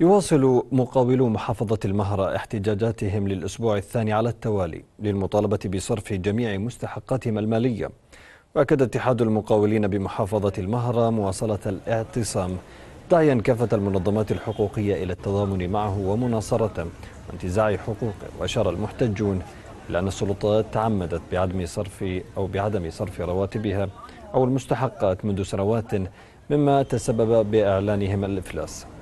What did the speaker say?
يواصل مقاولو محافظة المهرة احتجاجاتهم للأسبوع الثاني على التوالي للمطالبة بصرف جميع مستحقاتهم المالية وأكد اتحاد المقاولين بمحافظة المهرة مواصلة الاعتصام داعيا كافة المنظمات الحقوقية إلى التضامن معه ومناصرته وانتزاع حقوقه وأشار المحتجون إلى أن السلطات تعمدت بعدم صرف أو بعدم صرف رواتبها أو المستحقات منذ سنوات مما تسبب بإعلانهم الإفلاس